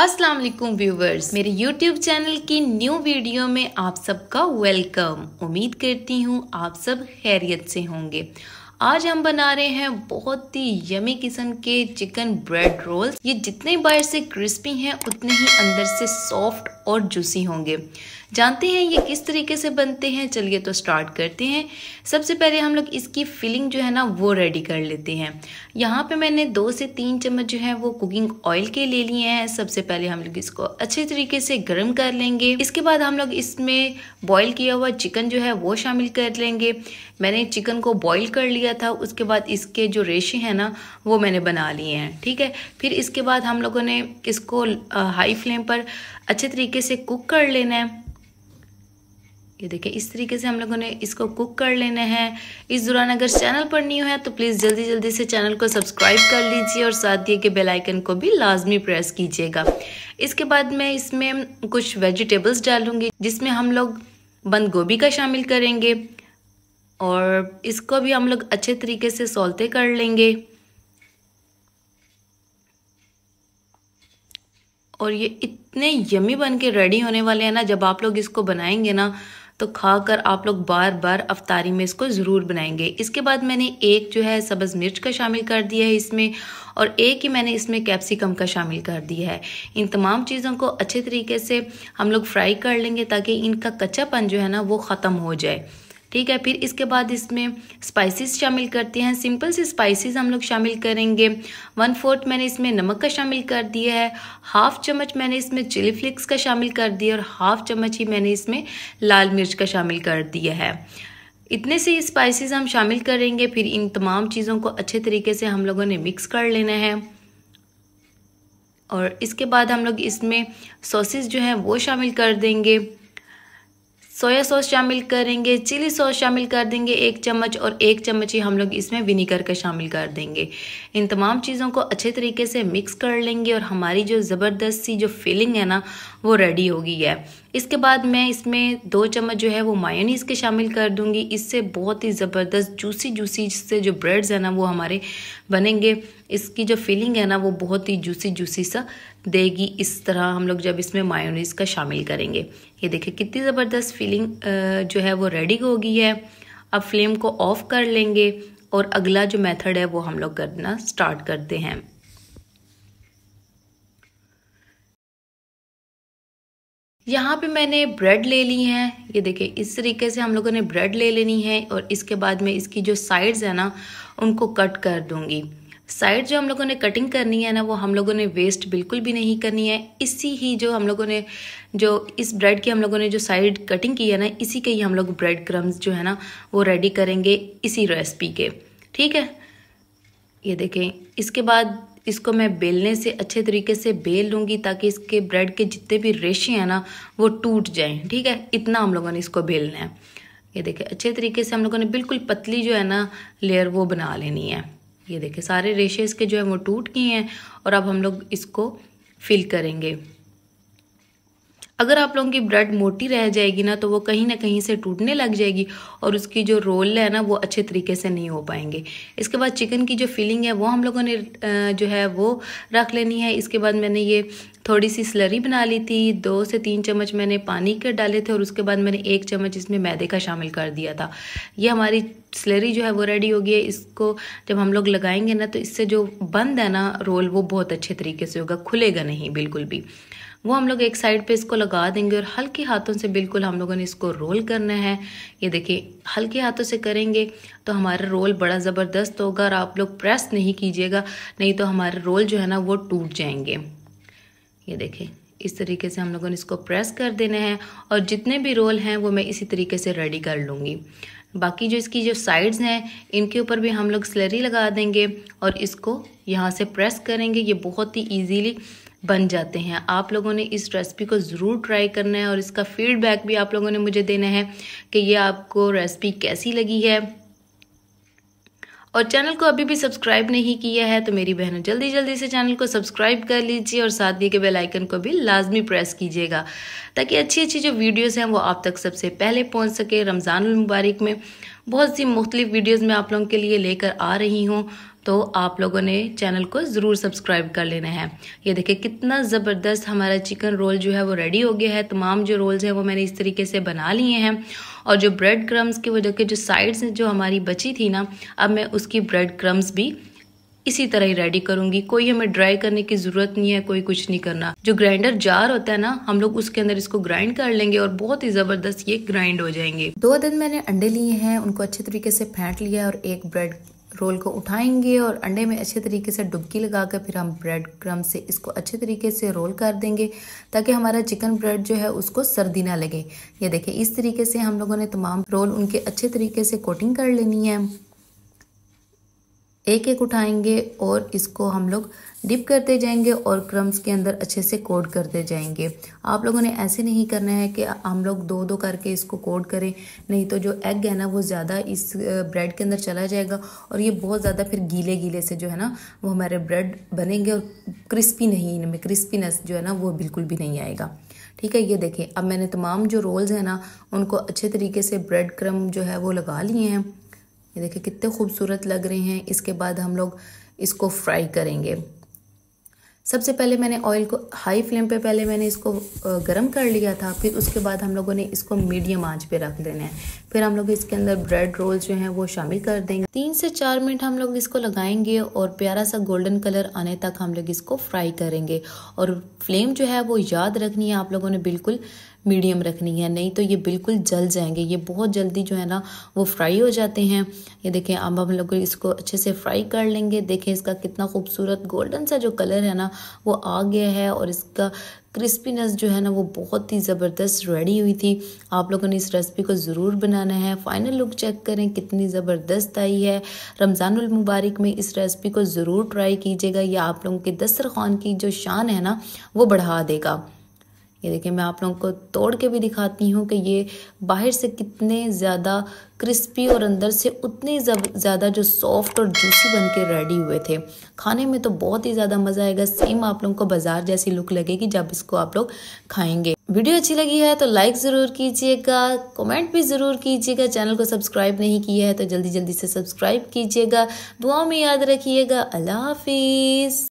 अस्सलाम वालेकुम व्यूवर्स मेरे YouTube चैनल की न्यू वीडियो में आप सबका वेलकम उम्मीद करती हूँ आप सब खैरियत से होंगे आज हम बना रहे हैं बहुत ही यमी किस्म के चिकन ब्रेड रोल्स ये जितने बाहर से क्रिस्पी हैं उतने ही अंदर से सॉफ्ट और जूसी होंगे जानते हैं ये किस तरीके से बनते हैं चलिए तो स्टार्ट करते हैं सबसे पहले हम लोग इसकी फिलिंग जो है ना वो रेडी कर लेते हैं यहाँ पे मैंने दो से तीन चम्मच जो है वो कुकिंग ऑयल के ले लिए हैं सबसे पहले हम लोग इसको अच्छे तरीके से गर्म कर लेंगे इसके बाद हम लोग इसमें बॉईल किया हुआ चिकन जो है वो शामिल कर लेंगे मैंने चिकन को बॉयल कर लिया था उसके बाद इसके जो रेशे हैं ना वो मैंने बना लिए हैं ठीक है फिर इसके बाद हम लोगों ने इसको हाई फ्लेम पर अच्छे तरीके तरीके से कुक कर लेना है ये देखिए इस तरीके से हम लोगों ने इसको कुक कर लेने हैं इस दौरान अगर चैनल पर न्यू है तो प्लीज़ जल्दी जल्दी से चैनल को सब्सक्राइब कर लीजिए और साथ दिए के बेल आइकन को भी लाजमी प्रेस कीजिएगा इसके बाद मैं इसमें कुछ वेजिटेबल्स डालूंगी जिसमें हम लोग बंद गोभी का शामिल करेंगे और इसको भी हम लोग अच्छे तरीके से सोलते कर लेंगे और ये इतने यमी बन के रेडी होने वाले हैं ना जब आप लोग इसको बनाएंगे ना तो खा कर आप लोग बार बार अफ्तारी में इसको ज़रूर बनाएंगे इसके बाद मैंने एक जो है सब्ज़ मिर्च का शामिल कर दिया है इसमें और एक ही मैंने इसमें कैप्सिकम का शामिल कर दिया है इन तमाम चीज़ों को अच्छे तरीके से हम लोग फ्राई कर लेंगे ताकि इनका कच्चापन जो है ना वो ख़त्म हो जाए ठीक है फिर इसके बाद इसमें स्पाइसेस शामिल करते हैं सिंपल से स्पाइसेस हम लोग शामिल करेंगे वन फोर्थ मैंने इसमें नमक का शामिल कर दिया है हाफ चम्मच मैंने इसमें चिली फ्लिक्स का शामिल कर दिया और हाफ चम्मच ही मैंने इसमें लाल मिर्च का शामिल कर दिया है इतने से स्पाइसेस हम शामिल करेंगे फिर इन तमाम चीज़ों को अच्छे तरीके से हम लोगों ने मिक्स कर लेना है और इसके बाद हम लोग इसमें सॉसेस जो हैं वो शामिल कर देंगे सोया सॉस शामिल करेंगे चिली सॉस शामिल कर देंगे एक चम्मच और एक चम्मच ही हम लोग इसमें विनीगर का शामिल कर देंगे इन तमाम चीज़ों को अच्छे तरीके से मिक्स कर लेंगे और हमारी जो ज़बरदस्त सी जो फीलिंग है ना वो रेडी हो गई है इसके बाद मैं इसमें दो चम्मच जो है वो मायोनीस के शामिल कर दूंगी इससे बहुत ही ज़बरदस्त जूसी जूसी से जो ब्रेड्स है ना वो हमारे बनेंगे इसकी जो फीलिंग है ना वो बहुत ही जूसी जूसी सा देगी इस तरह हम लोग जब इसमें मायोनीस का शामिल करेंगे ये देखिए कितनी ज़बरदस्त फीलिंग जो है वो रेडी हो गई है अब फ्लेम को ऑफ कर लेंगे और अगला जो मेथड है वो हम लोग करना स्टार्ट करते हैं यहाँ पे मैंने ब्रेड ले ली है ये देखिए इस तरीके से हम लोगों ने ब्रेड ले लेनी है और इसके बाद में इसकी जो साइड्स है ना उनको कट कर दूंगी साइड जो हम लोगों ने कटिंग करनी है ना वो हम लोगों ने वेस्ट बिल्कुल भी नहीं करनी है इसी ही जो हम लोगों ने जो इस ब्रेड की हम लोगों ने जो साइड कटिंग की है ना इसी के ही हम लोग ब्रेड क्रम्स जो है ना वो रेडी करेंगे इसी रेसिपी के ठीक है ये देखें इसके बाद इसको मैं बेलने से अच्छे तरीके से बेल लूँगी ताकि इसके ब्रेड के जितने भी रेशे हैं ना वो टूट जाएँ ठीक है इतना हम लोगों ने इसको बेलना है ये देखें अच्छे तरीके से हम लोगों ने बिल्कुल पतली जो है ना लेयर वो बना लेनी है ये देखे सारे रेशेज़ के जो है वो टूट गए हैं और अब हम लोग इसको फिल करेंगे अगर आप लोगों की ब्रेड मोटी रह जाएगी ना तो वो कहीं ना कहीं से टूटने लग जाएगी और उसकी जो रोल है ना वो अच्छे तरीके से नहीं हो पाएंगे इसके बाद चिकन की जो फीलिंग है वो हम लोगों ने जो है वो रख लेनी है इसके बाद मैंने ये थोड़ी सी स्लरी बना ली थी दो से तीन चम्मच मैंने पानी के डाले थे और उसके बाद मैंने एक चम्मच इसमें मैदे का शामिल कर दिया था ये हमारी स्लरी जो है वो रेडी हो गई है इसको जब हम लोग लगाएंगे ना तो इससे जो बंद है ना रोल वो बहुत अच्छे तरीके से होगा खुलेगा नहीं बिल्कुल भी वो हम लोग एक साइड पे इसको लगा देंगे और हल्के हाथों से बिल्कुल हम लोगों ने इसको रोल करना है ये देखिए हल्के हाथों से करेंगे तो हमारा रोल बड़ा ज़बरदस्त होगा और आप लोग प्रेस नहीं कीजिएगा नहीं तो हमारे रोल जो है ना वो टूट जाएंगे ये देखें इस तरीके से हम लोगों ने इसको प्रेस कर देना है और जितने भी रोल हैं वो मैं इसी तरीके से रेडी कर लूँगी बाकी जो इसकी जो साइड्स हैं इनके ऊपर भी हम लोग स्लरी लगा देंगे और इसको यहाँ से प्रेस करेंगे ये बहुत ही ईजीली बन जाते हैं आप लोगों ने इस रेसिपी को ज़रूर ट्राई करना है और इसका फीडबैक भी आप लोगों ने मुझे देना है कि ये आपको रेसिपी कैसी लगी है और चैनल को अभी भी सब्सक्राइब नहीं किया है तो मेरी बहनों जल्दी जल्दी से चैनल को सब्सक्राइब कर लीजिए और साथ दिए के बेलाइकन को भी लाजमी प्रेस कीजिएगा ताकि अच्छी अच्छी जो वीडियोज़ हैं वो आप तक सबसे पहले पहुँच सके रमज़ान मुबारक में बहुत सी मुख्तलिफ वीडियोज़ मैं आप लोगों के लिए लेकर आ रही हूँ तो आप लोगों ने चैनल को ज़रूर सब्सक्राइब कर लेना है ये देखिए कितना ज़बरदस्त हमारा चिकन रोल जो है वो रेडी हो गया है तमाम जो रोल्स हैं वो मैंने इस तरीके से बना लिए हैं और जो ब्रेड क्रम्स की वजह के जो साइड्स जो हमारी बची थी ना अब मैं उसकी ब्रेड क्रम्स भी इसी तरह ही रेडी करूंगी कोई हमें ड्राई करने की जरूरत नहीं है कोई कुछ नहीं करना जो ग्राइंडर जार होता है ना हम लोग उसके अंदर इसको ग्राइंड कर लेंगे और बहुत ही जबरदस्त ये ग्राइंड हो जाएंगे दो दिन मैंने अंडे लिए हैं उनको अच्छे तरीके से फेंट लिया और एक ब्रेड रोल को उठाएंगे और अंडे में अच्छे तरीके से डुबकी लगा कर फिर हम ब्रेड क्रम से इसको अच्छे तरीके से रोल कर देंगे ताकि हमारा चिकन ब्रेड जो है उसको सर्दी ना लगे ये देखें इस तरीके से हम लोगों ने तमाम रोल उनके अच्छे तरीके से कोटिंग कर लेनी है एक एक उठाएंगे और इसको हम लोग डिप करते जाएंगे और क्रम्स के अंदर अच्छे से कोड करते जाएंगे आप लोगों ने ऐसे नहीं करना है कि हम लोग दो दो करके इसको कोड करें नहीं तो जो एग है ना वो ज़्यादा इस ब्रेड के अंदर चला जाएगा और ये बहुत ज़्यादा फिर गीले गीले से जो है ना वो हमारे ब्रेड बनेंगे और क्रिस्पी नहीं इनमें क्रिस्पीनेस जो है ना वो बिल्कुल भी नहीं आएगा ठीक है ये देखें अब मैंने तमाम जो रोल्स हैं ना उनको अच्छे तरीके से ब्रेड क्रम जो है वो लगा लिए हैं ये देखिए कितने खूबसूरत लग रहे हैं इसके बाद हम लोग इसको फ्राई करेंगे सबसे पहले मैंने ऑयल को हाई फ्लेम पे पहले मैंने इसको गरम कर लिया था फिर उसके बाद हम लोगों ने इसको मीडियम आंच पे रख देना है फिर हम लोग इसके अंदर ब्रेड रोल जो हैं वो शामिल कर देंगे तीन से चार मिनट हम लोग इसको लगाएंगे और प्यारा सा गोल्डन कलर आने तक हम लोग इसको फ्राई करेंगे और फ्लेम जो है वो याद रखनी है आप लोगों ने बिल्कुल मीडियम रखनी है नहीं तो ये बिल्कुल जल जाएंगे ये बहुत जल्दी जो है ना वो फ्राई हो जाते हैं ये देखें अब हम लोग इसको अच्छे से फ्राई कर लेंगे देखें इसका कितना खूबसूरत गोल्डन सा जो कलर है ना वो आ गया है और इसका क्रिस्पीनेस जो है ना वो बहुत ही ज़बरदस्त रेडी हुई थी आप लोगों ने इस रेसिपी को ज़रूर बनाना है फाइनल लुक चेक करें कितनी ज़बरदस्त आई है रमज़ानुल मुबारक में इस रेसिपी को ज़रूर ट्राई कीजिएगा या आप लोगों के दस्तरखान की जो शान है ना वो बढ़ा देगा ये देखिए मैं आप लोगों को तोड़ के भी दिखाती हूँ कि ये बाहर से कितने ज़्यादा क्रिस्पी और अंदर से उतने ज़्यादा जो सॉफ्ट और जूसी बन के रेडी हुए थे खाने में तो बहुत ही ज़्यादा मज़ा आएगा सेम आप लोगों को बाजार जैसी लुक लगेगी जब इसको आप लोग खाएंगे वीडियो अच्छी लगी है तो लाइक ज़रूर कीजिएगा कमेंट भी ज़रूर कीजिएगा चैनल को सब्सक्राइब नहीं किया है तो जल्दी जल्दी से सब्सक्राइब कीजिएगा दुआ में याद रखिएगा अल्लाह हाफिज़